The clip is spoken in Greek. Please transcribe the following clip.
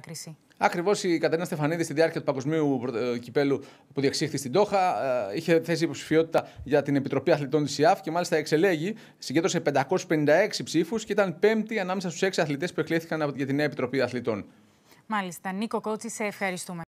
κρίση. Ακριβώς η Κατερίνα Στεφανίδη στη διάρκεια του Παγκοσμίου ε, Κυπέλου που διεξήχθη στην Τόχα ε, είχε θέσει υποψηφιότητα για την Επιτροπή Αθλητών της ΙΑΦ και μάλιστα εξελέγει. Συγκέντρωσε 556 ψήφους και ήταν πέμπτη ανάμεσα στους 6 αθλητές που εκλέχθηκαν για την Επιτροπή Αθλητών. Μάλιστα. Νίκο Κότσι, σε ευχαριστούμε.